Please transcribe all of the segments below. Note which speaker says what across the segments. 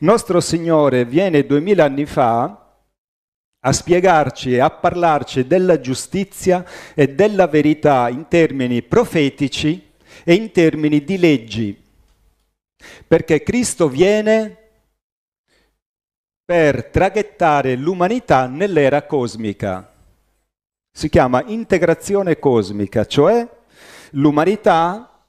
Speaker 1: Nostro Signore viene duemila anni fa a spiegarci e a parlarci della giustizia e della verità in termini profetici e in termini di leggi. Perché Cristo viene per traghettare l'umanità nell'era cosmica. Si chiama integrazione cosmica, cioè l'umanità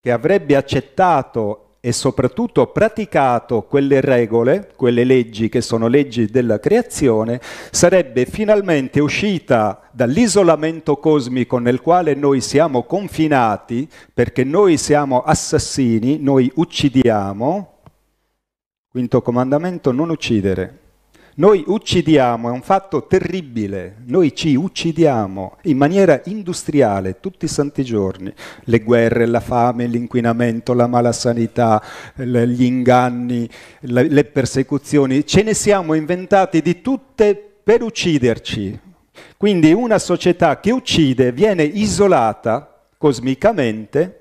Speaker 1: che avrebbe accettato e soprattutto praticato quelle regole, quelle leggi che sono leggi della creazione, sarebbe finalmente uscita dall'isolamento cosmico nel quale noi siamo confinati, perché noi siamo assassini, noi uccidiamo. Quinto comandamento, non uccidere. Noi uccidiamo, è un fatto terribile, noi ci uccidiamo in maniera industriale tutti i santi giorni, le guerre, la fame, l'inquinamento, la mala sanità, gli inganni, le persecuzioni, ce ne siamo inventati di tutte per ucciderci. Quindi una società che uccide viene isolata cosmicamente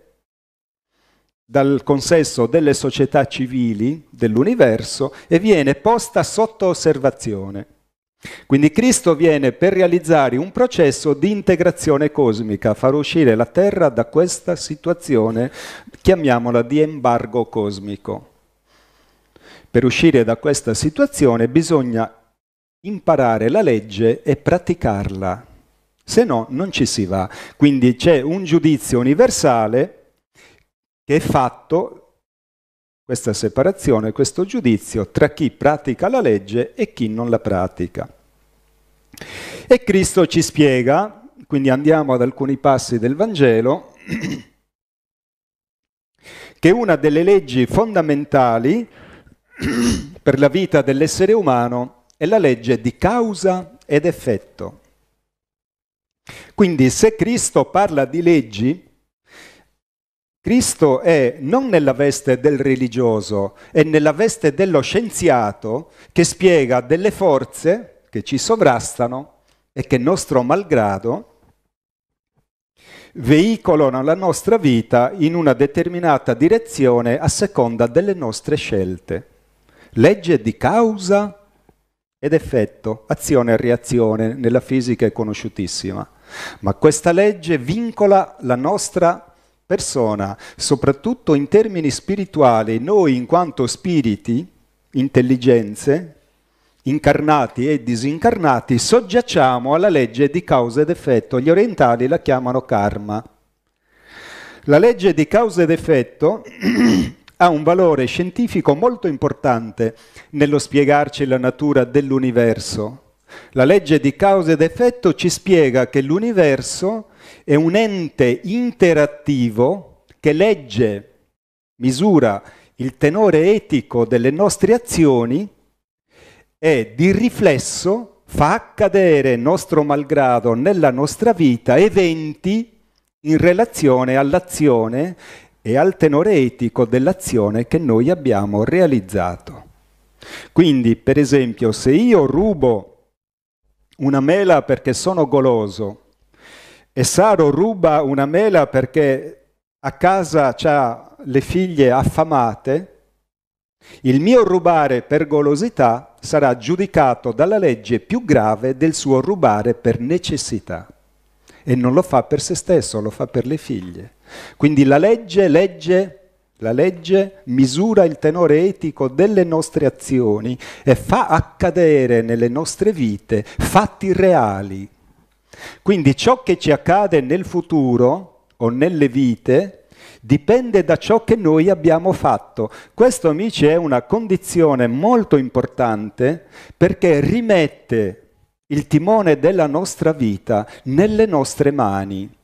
Speaker 1: dal consesso delle società civili dell'universo e viene posta sotto osservazione. Quindi Cristo viene per realizzare un processo di integrazione cosmica, far uscire la Terra da questa situazione, chiamiamola di embargo cosmico. Per uscire da questa situazione bisogna imparare la legge e praticarla, se no non ci si va. Quindi c'è un giudizio universale che è fatto, questa separazione, questo giudizio tra chi pratica la legge e chi non la pratica. E Cristo ci spiega, quindi andiamo ad alcuni passi del Vangelo, che una delle leggi fondamentali per la vita dell'essere umano è la legge di causa ed effetto. Quindi se Cristo parla di leggi, Cristo è non nella veste del religioso, è nella veste dello scienziato che spiega delle forze che ci sovrastano e che nostro malgrado veicolano la nostra vita in una determinata direzione a seconda delle nostre scelte. Legge di causa ed effetto, azione e reazione nella fisica è conosciutissima, ma questa legge vincola la nostra persona, soprattutto in termini spirituali, noi in quanto spiriti, intelligenze, incarnati e disincarnati, soggiacciamo alla legge di causa ed effetto. Gli orientali la chiamano karma. La legge di causa ed effetto ha un valore scientifico molto importante nello spiegarci la natura dell'universo. La legge di causa ed effetto ci spiega che l'universo è un ente interattivo che legge, misura il tenore etico delle nostre azioni e di riflesso fa accadere nostro malgrado nella nostra vita eventi in relazione all'azione e al tenore etico dell'azione che noi abbiamo realizzato. Quindi, per esempio, se io rubo una mela perché sono goloso, e Saro ruba una mela perché a casa ha le figlie affamate, il mio rubare per golosità sarà giudicato dalla legge più grave del suo rubare per necessità. E non lo fa per se stesso, lo fa per le figlie. Quindi la legge, legge, la legge misura il tenore etico delle nostre azioni e fa accadere nelle nostre vite fatti reali, quindi ciò che ci accade nel futuro o nelle vite dipende da ciò che noi abbiamo fatto. Questo, amici, è una condizione molto importante perché rimette il timone della nostra vita nelle nostre mani.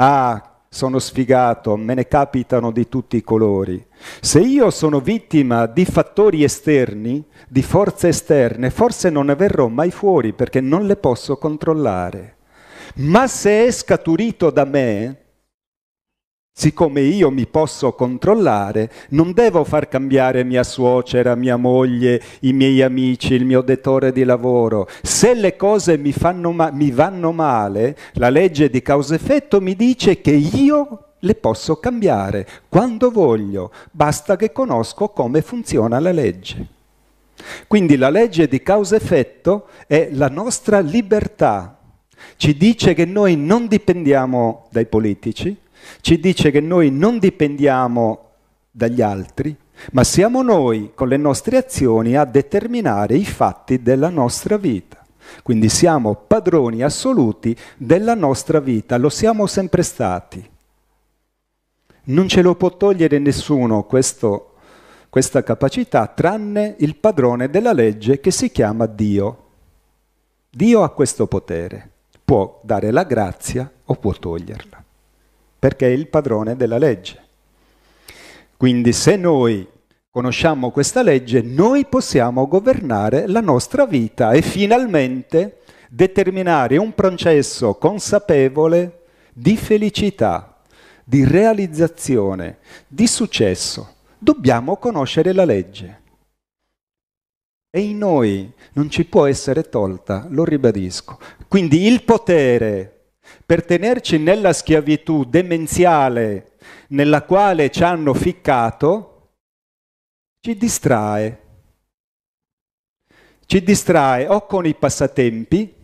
Speaker 1: Ah, sono sfigato, me ne capitano di tutti i colori. Se io sono vittima di fattori esterni, di forze esterne, forse non ne verrò mai fuori perché non le posso controllare. Ma se è scaturito da me, Siccome io mi posso controllare, non devo far cambiare mia suocera, mia moglie, i miei amici, il mio dettore di lavoro. Se le cose mi, ma- mi vanno male, la legge di causa-effetto mi dice che io le posso cambiare quando voglio, basta che conosco come funziona la legge. Quindi la legge di causa-effetto è la nostra libertà. Ci dice che noi non dipendiamo dai politici, ci dice che noi non dipendiamo dagli altri, ma siamo noi con le nostre azioni a determinare i fatti della nostra vita. Quindi siamo padroni assoluti della nostra vita, lo siamo sempre stati. Non ce lo può togliere nessuno questo, questa capacità, tranne il padrone della legge che si chiama Dio. Dio ha questo potere, può dare la grazia o può toglierla perché è il padrone della legge. Quindi se noi conosciamo questa legge, noi possiamo governare la nostra vita e finalmente determinare un processo consapevole di felicità, di realizzazione, di successo. Dobbiamo conoscere la legge. E in noi non ci può essere tolta, lo ribadisco. Quindi il potere per tenerci nella schiavitù demenziale nella quale ci hanno ficcato, ci distrae. Ci distrae o con i passatempi,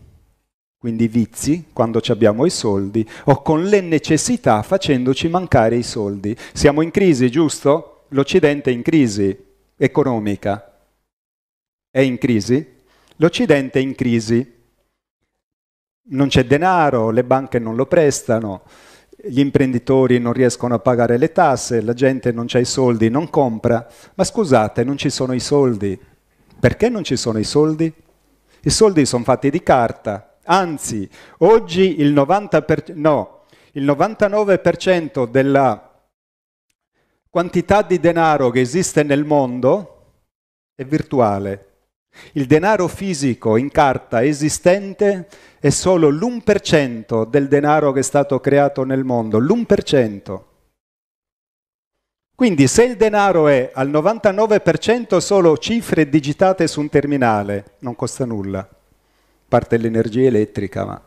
Speaker 1: quindi i vizi, quando abbiamo i soldi, o con le necessità facendoci mancare i soldi. Siamo in crisi, giusto? L'Occidente è in crisi economica. È in crisi? L'Occidente è in crisi non c'è denaro, le banche non lo prestano, gli imprenditori non riescono a pagare le tasse, la gente non ha i soldi, non compra. Ma scusate, non ci sono i soldi. Perché non ci sono i soldi? I soldi sono fatti di carta. Anzi, oggi il, 90 per... no, il 99% della quantità di denaro che esiste nel mondo è virtuale. Il denaro fisico in carta esistente è solo l'1% del denaro che è stato creato nel mondo, l'1%. Quindi se il denaro è al 99% solo cifre digitate su un terminale, non costa nulla, a parte l'energia elettrica, ma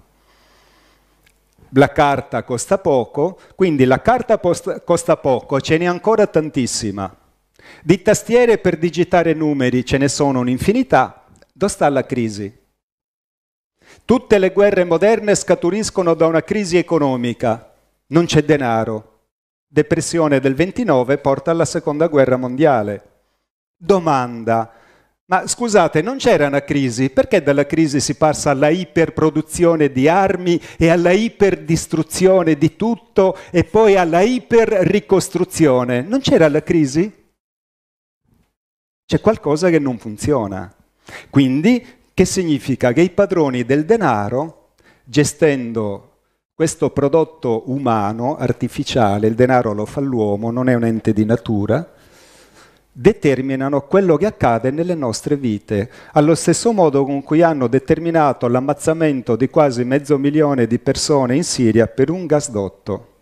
Speaker 1: la carta costa poco, quindi la carta costa poco, ce n'è ancora tantissima. Di tastiere per digitare numeri ce ne sono un'infinità, dove sta la crisi? Tutte le guerre moderne scaturiscono da una crisi economica, non c'è denaro. Depressione del 29 porta alla seconda guerra mondiale. Domanda, ma scusate, non c'era una crisi? Perché dalla crisi si passa alla iperproduzione di armi e alla iperdistruzione di tutto e poi alla iperricostruzione? Non c'era la crisi? c'è qualcosa che non funziona. Quindi, che significa? Che i padroni del denaro, gestendo questo prodotto umano, artificiale, il denaro lo fa l'uomo, non è un ente di natura, determinano quello che accade nelle nostre vite, allo stesso modo con cui hanno determinato l'ammazzamento di quasi mezzo milione di persone in Siria per un gasdotto.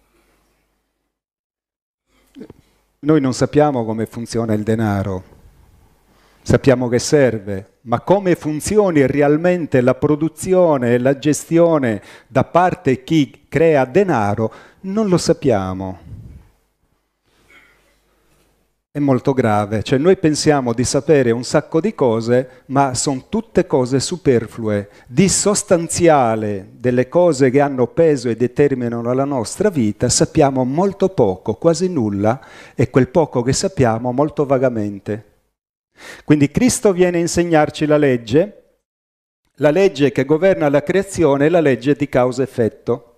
Speaker 1: Noi non sappiamo come funziona il denaro, sappiamo che serve, ma come funzioni realmente la produzione e la gestione da parte di chi crea denaro non lo sappiamo. È molto grave, cioè noi pensiamo di sapere un sacco di cose, ma sono tutte cose superflue. Di sostanziale delle cose che hanno peso e determinano la nostra vita sappiamo molto poco, quasi nulla, e quel poco che sappiamo molto vagamente. Quindi Cristo viene a insegnarci la legge, la legge che governa la creazione è la legge di causa-effetto.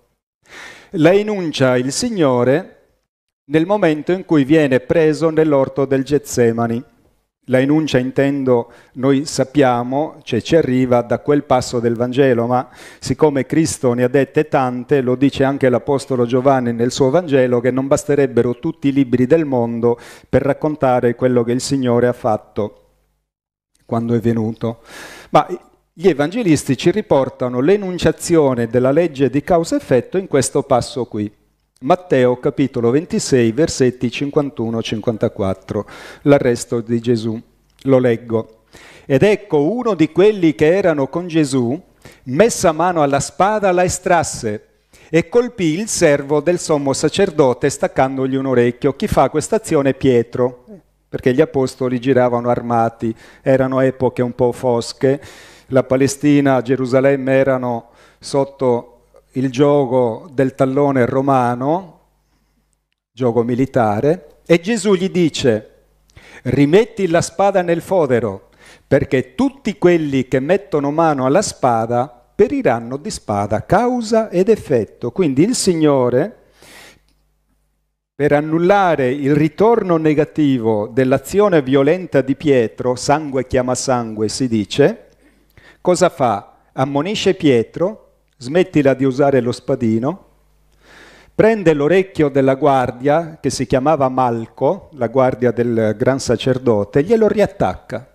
Speaker 1: La enuncia il Signore nel momento in cui viene preso nell'orto del Getsemani. La enuncia intendo, noi sappiamo, cioè ci arriva da quel passo del Vangelo, ma siccome Cristo ne ha dette tante, lo dice anche l'Apostolo Giovanni nel suo Vangelo, che non basterebbero tutti i libri del mondo per raccontare quello che il Signore ha fatto quando è venuto. Ma gli evangelisti ci riportano l'enunciazione della legge di causa-effetto in questo passo qui. Matteo capitolo 26 versetti 51-54, l'arresto di Gesù. Lo leggo. Ed ecco uno di quelli che erano con Gesù, messa mano alla spada, la estrasse e colpì il servo del sommo sacerdote staccandogli un orecchio. Chi fa questa azione Pietro, perché gli apostoli giravano armati, erano epoche un po' fosche, la Palestina, Gerusalemme erano sotto il gioco del tallone romano, gioco militare, e Gesù gli dice, rimetti la spada nel fodero, perché tutti quelli che mettono mano alla spada periranno di spada, causa ed effetto. Quindi il Signore, per annullare il ritorno negativo dell'azione violenta di Pietro, sangue chiama sangue si dice, cosa fa? Ammonisce Pietro smettila di usare lo spadino, prende l'orecchio della guardia, che si chiamava Malco, la guardia del gran sacerdote, e glielo riattacca.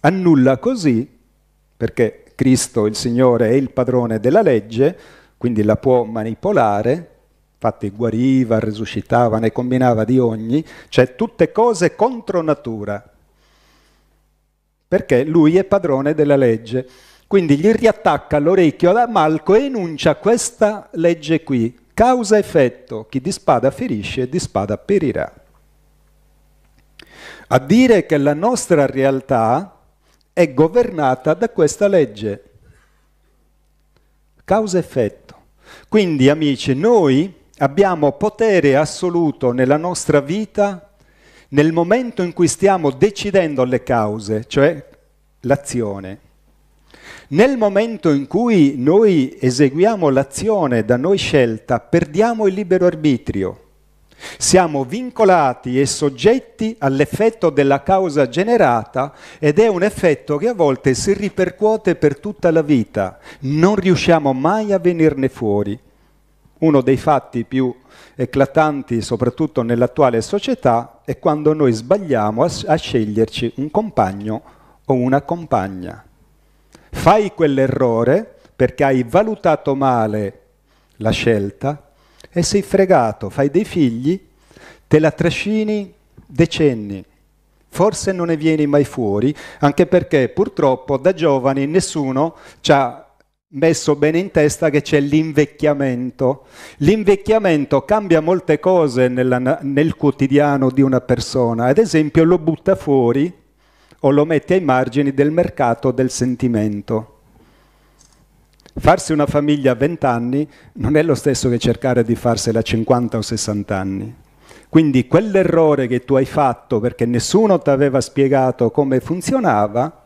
Speaker 1: Annulla così, perché Cristo, il Signore, è il padrone della legge, quindi la può manipolare, infatti guariva, risuscitava, ne combinava di ogni, cioè tutte cose contro natura, perché lui è padrone della legge. Quindi gli riattacca l'orecchio ad Amalco e enuncia questa legge qui, causa-effetto, chi di spada ferisce di spada perirà. A dire che la nostra realtà è governata da questa legge, causa-effetto. Quindi amici, noi abbiamo potere assoluto nella nostra vita nel momento in cui stiamo decidendo le cause, cioè l'azione. Nel momento in cui noi eseguiamo l'azione da noi scelta, perdiamo il libero arbitrio. Siamo vincolati e soggetti all'effetto della causa generata ed è un effetto che a volte si ripercuote per tutta la vita. Non riusciamo mai a venirne fuori. Uno dei fatti più eclatanti, soprattutto nell'attuale società, è quando noi sbagliamo a, sceglierci un compagno o una compagna. Fai quell'errore perché hai valutato male la scelta e sei fregato, fai dei figli, te la trascini decenni, forse non ne vieni mai fuori, anche perché purtroppo da giovani nessuno ci ha messo bene in testa che c'è l'invecchiamento. L'invecchiamento cambia molte cose nella, nel quotidiano di una persona, ad esempio lo butta fuori o lo metti ai margini del mercato del sentimento. Farsi una famiglia a 20 anni non è lo stesso che cercare di farsela a 50 o 60 anni. Quindi quell'errore che tu hai fatto perché nessuno ti aveva spiegato come funzionava,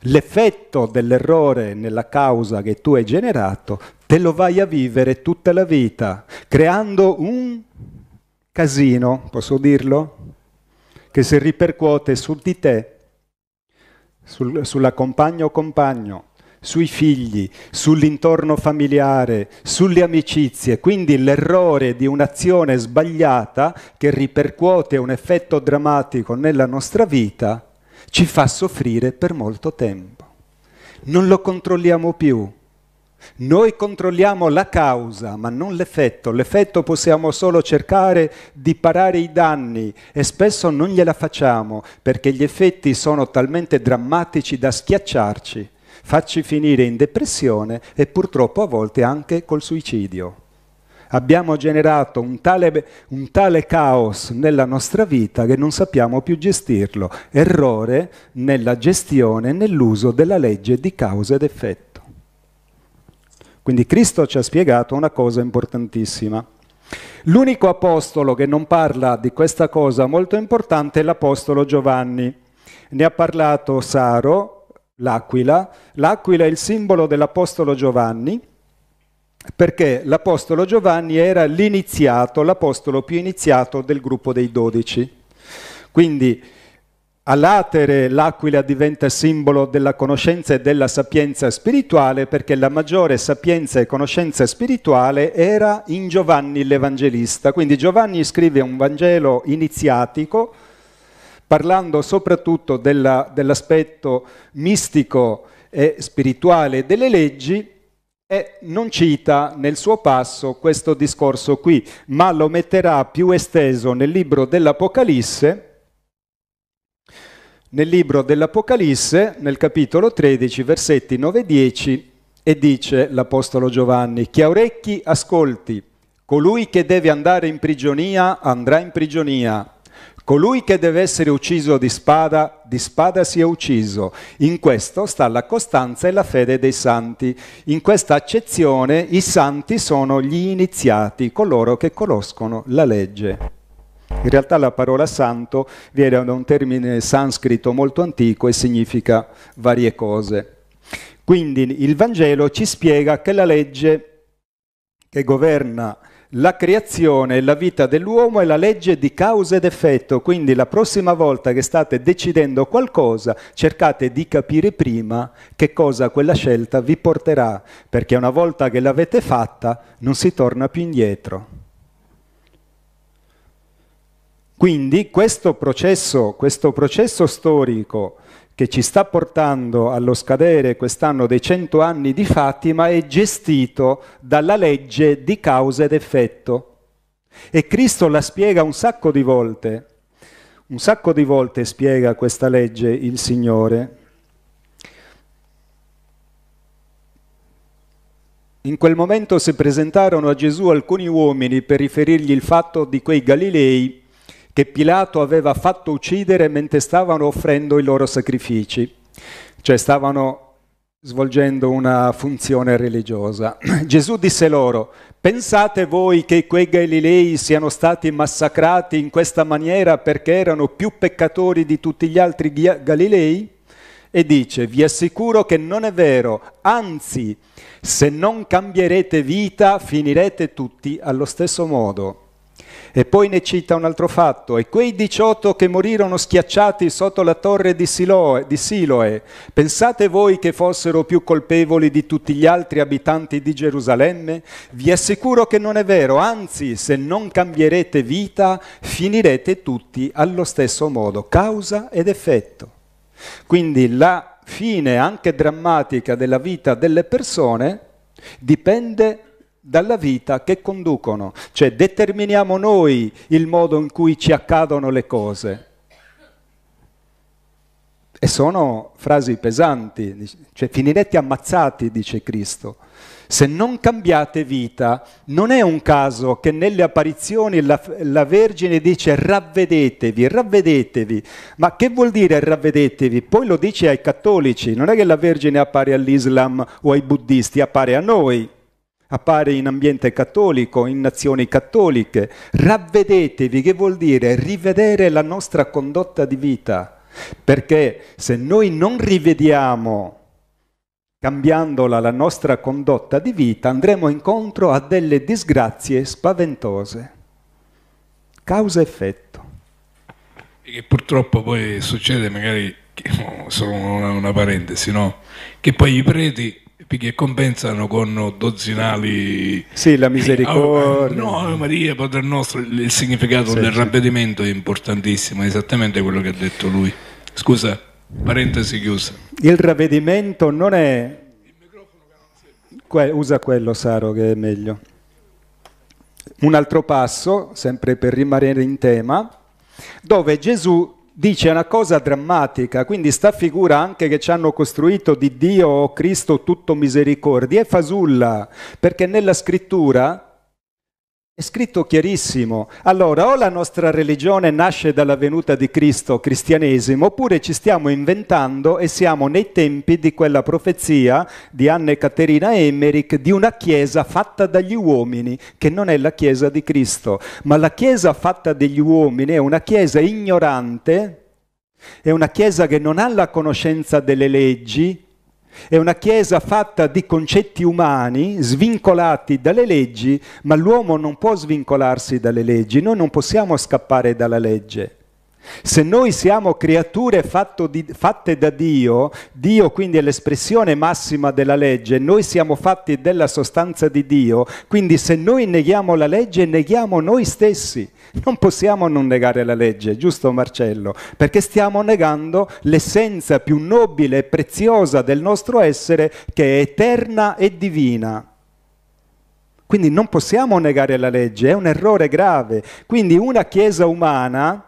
Speaker 1: l'effetto dell'errore nella causa che tu hai generato, te lo vai a vivere tutta la vita, creando un casino, posso dirlo? Che si ripercuote su di te sul, sulla compagna o compagno, sui figli, sull'intorno familiare, sulle amicizie, quindi l'errore di un'azione sbagliata che ripercuote un effetto drammatico nella nostra vita ci fa soffrire per molto tempo. Non lo controlliamo più, noi controlliamo la causa, ma non l'effetto. L'effetto possiamo solo cercare di parare i danni e spesso non gliela facciamo perché gli effetti sono talmente drammatici da schiacciarci, farci finire in depressione e purtroppo a volte anche col suicidio. Abbiamo generato un tale, un tale caos nella nostra vita che non sappiamo più gestirlo. Errore nella gestione e nell'uso della legge di causa ed effetto. Quindi Cristo ci ha spiegato una cosa importantissima. L'unico apostolo che non parla di questa cosa molto importante è l'apostolo Giovanni. Ne ha parlato Saro, l'aquila. L'aquila è il simbolo dell'apostolo Giovanni perché l'apostolo Giovanni era l'iniziato, l'apostolo più iniziato del gruppo dei dodici. Quindi a latere l'aquila diventa simbolo della conoscenza e della sapienza spirituale perché la maggiore sapienza e conoscenza spirituale era in Giovanni l'Evangelista. Quindi Giovanni scrive un Vangelo iniziatico parlando soprattutto della, dell'aspetto mistico e spirituale delle leggi e non cita nel suo passo questo discorso qui, ma lo metterà più esteso nel libro dell'Apocalisse nel libro dell'Apocalisse, nel capitolo 13, versetti 9-10, e e dice l'Apostolo Giovanni, chi ha orecchi ascolti, colui che deve andare in prigionia andrà in prigionia, Colui che deve essere ucciso di spada, di spada si è ucciso. In questo sta la costanza e la fede dei santi. In questa accezione i santi sono gli iniziati, coloro che conoscono la legge. In realtà la parola santo viene da un termine sanscrito molto antico e significa varie cose. Quindi il Vangelo ci spiega che la legge che governa la creazione e la vita dell'uomo è la legge di causa ed effetto, quindi la prossima volta che state decidendo qualcosa cercate di capire prima che cosa quella scelta vi porterà, perché una volta che l'avete fatta non si torna più indietro. Quindi questo processo, questo processo storico che ci sta portando allo scadere quest'anno dei cento anni di Fatima è gestito dalla legge di causa ed effetto. E Cristo la spiega un sacco di volte. Un sacco di volte spiega questa legge il Signore. In quel momento si presentarono a Gesù alcuni uomini per riferirgli il fatto di quei Galilei che Pilato aveva fatto uccidere mentre stavano offrendo i loro sacrifici, cioè stavano svolgendo una funzione religiosa. Gesù disse loro, pensate voi che quei Galilei siano stati massacrati in questa maniera perché erano più peccatori di tutti gli altri Galilei? E dice, vi assicuro che non è vero, anzi, se non cambierete vita finirete tutti allo stesso modo. E poi ne cita un altro fatto, e quei 18 che morirono schiacciati sotto la torre di Siloe, di Siloe, pensate voi che fossero più colpevoli di tutti gli altri abitanti di Gerusalemme? Vi assicuro che non è vero, anzi se non cambierete vita finirete tutti allo stesso modo, causa ed effetto. Quindi la fine anche drammatica della vita delle persone dipende dalla vita che conducono, cioè determiniamo noi il modo in cui ci accadono le cose. E sono frasi pesanti, cioè finirete ammazzati, dice Cristo. Se non cambiate vita, non è un caso che nelle apparizioni la, la Vergine dice ravvedetevi, ravvedetevi. Ma che vuol dire ravvedetevi? Poi lo dice ai cattolici, non è che la Vergine appare all'Islam o ai buddisti, appare a noi appare in ambiente cattolico, in nazioni cattoliche. Ravvedetevi, che vuol dire rivedere la nostra condotta di vita, perché se noi non rivediamo cambiandola la nostra condotta di vita, andremo incontro a delle disgrazie spaventose. Causa-effetto. E che purtroppo poi succede magari, oh, solo una, una parentesi, no? che poi i preti che compensano con dozzinali. Sì, la misericordia. Eh, oh, no, Maria, Padre nostro, il significato sì, del sì. ravvedimento è importantissimo, è esattamente quello che ha detto lui. Scusa, parentesi chiusa. Il ravvedimento non è. Que- usa quello, Saro, che è meglio. Un altro passo, sempre per rimanere in tema, dove Gesù dice una cosa drammatica, quindi sta figura anche che ci hanno costruito di Dio o Cristo tutto misericordia è fasulla, perché nella scrittura è scritto chiarissimo. Allora, o la nostra religione nasce dalla venuta di Cristo, cristianesimo, oppure ci stiamo inventando e siamo nei tempi di quella profezia di Anne Caterina Emmerich di una chiesa fatta dagli uomini, che non è la chiesa di Cristo, ma la chiesa fatta dagli uomini è una chiesa ignorante, è una chiesa che non ha la conoscenza delle leggi, è una Chiesa fatta di concetti umani, svincolati dalle leggi, ma l'uomo non può svincolarsi dalle leggi, noi non possiamo scappare dalla legge. Se noi siamo creature di, fatte da Dio, Dio quindi è l'espressione massima della legge, noi siamo fatti della sostanza di Dio, quindi se noi neghiamo la legge neghiamo noi stessi. Non possiamo non negare la legge, giusto Marcello? Perché stiamo negando l'essenza più nobile e preziosa del nostro essere che è eterna e divina. Quindi non possiamo negare la legge, è un errore grave. Quindi una Chiesa umana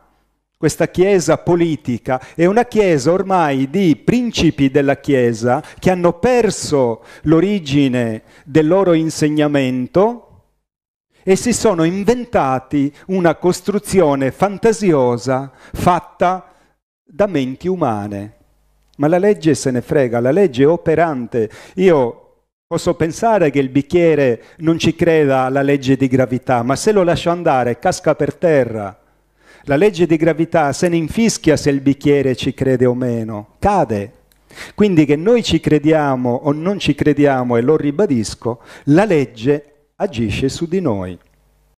Speaker 1: questa Chiesa politica è una Chiesa ormai di principi della Chiesa che hanno perso l'origine del loro insegnamento e si sono inventati una costruzione fantasiosa fatta da menti umane. Ma la legge se ne frega, la legge è operante. Io Posso pensare che il bicchiere non ci creda alla legge di gravità, ma se lo lascio andare casca per terra. La legge di gravità se ne infischia se il bicchiere ci crede o meno, cade. Quindi che noi ci crediamo o non ci crediamo, e lo ribadisco, la legge agisce su di noi.